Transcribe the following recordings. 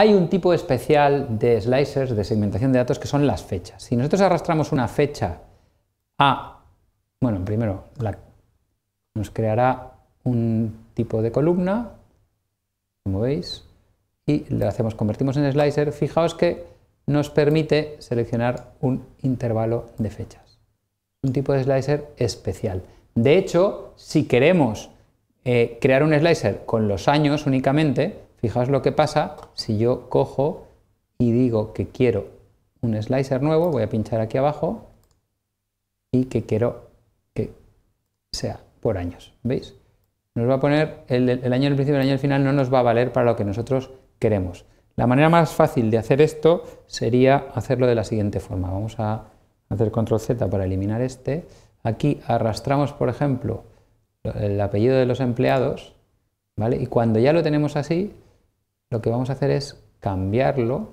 Hay un tipo especial de slicers de segmentación de datos que son las fechas. Si nosotros arrastramos una fecha a, bueno, primero nos creará un tipo de columna, como veis, y le hacemos, convertimos en slicer. Fijaos que nos permite seleccionar un intervalo de fechas, un tipo de slicer especial. De hecho, si queremos eh, crear un slicer con los años únicamente, Fijaos lo que pasa si yo cojo y digo que quiero un slicer nuevo, voy a pinchar aquí abajo y que quiero que sea por años, ¿veis? Nos va a poner el, año del principio y el año del final no nos va a valer para lo que nosotros queremos. La manera más fácil de hacer esto sería hacerlo de la siguiente forma. Vamos a hacer control Z para eliminar este. Aquí arrastramos, por ejemplo, el apellido de los empleados, ¿vale? Y cuando ya lo tenemos así, lo que vamos a hacer es cambiarlo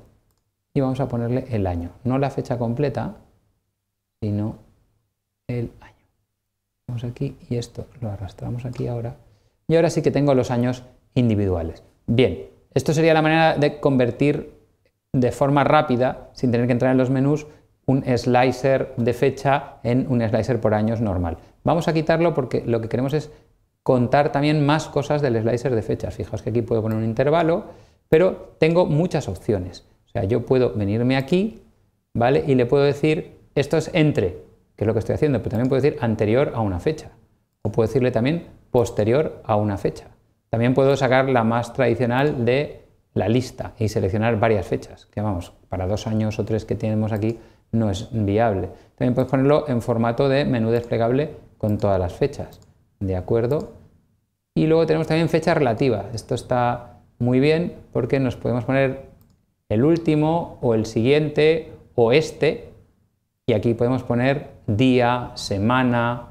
y vamos a ponerle el año. No la fecha completa, sino el año. Vamos aquí y esto lo arrastramos aquí ahora. Y ahora sí que tengo los años individuales. Bien, esto sería la manera de convertir de forma rápida, sin tener que entrar en los menús, un slicer de fecha en un slicer por años normal. Vamos a quitarlo porque lo que queremos es contar también más cosas del slicer de fechas. Fijaos que aquí puedo poner un intervalo pero tengo muchas opciones. O sea, yo puedo venirme aquí, ¿vale? Y le puedo decir, esto es entre, que es lo que estoy haciendo, pero también puedo decir anterior a una fecha. O puedo decirle también posterior a una fecha. También puedo sacar la más tradicional de la lista y seleccionar varias fechas, que vamos, para dos años o tres que tenemos aquí no es viable. También puedes ponerlo en formato de menú desplegable con todas las fechas, ¿de acuerdo? Y luego tenemos también fecha relativa. Esto está muy bien porque nos podemos poner el último o el siguiente o este y aquí podemos poner día, semana,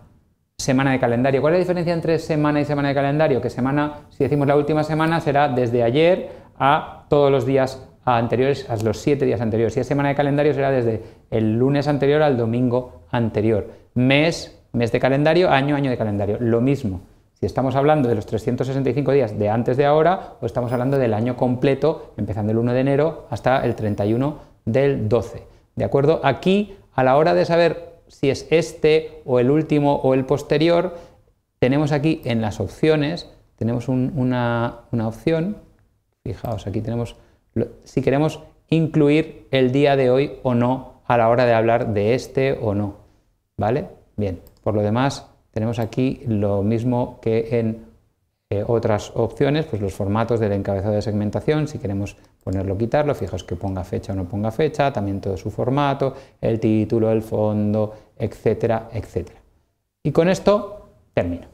semana de calendario. ¿Cuál es la diferencia entre semana y semana de calendario? Que semana, si decimos la última semana, será desde ayer a todos los días anteriores, a los siete días anteriores. y es semana de calendario, será desde el lunes anterior al domingo anterior. Mes, mes de calendario, año, año de calendario. Lo mismo estamos hablando de los 365 días de antes de ahora o estamos hablando del año completo, empezando el 1 de enero hasta el 31 del 12. ¿De acuerdo? Aquí, a la hora de saber si es este o el último o el posterior, tenemos aquí en las opciones, tenemos una opción, fijaos, aquí tenemos si queremos incluir el día de hoy o no a la hora de hablar de este o no. ¿Vale? Bien, por lo demás, tenemos aquí lo mismo que en eh, otras opciones, pues los formatos del encabezado de segmentación, si queremos ponerlo o quitarlo, fijaos que ponga fecha o no ponga fecha, también todo su formato, el título, el fondo, etcétera, etcétera. Y con esto termino.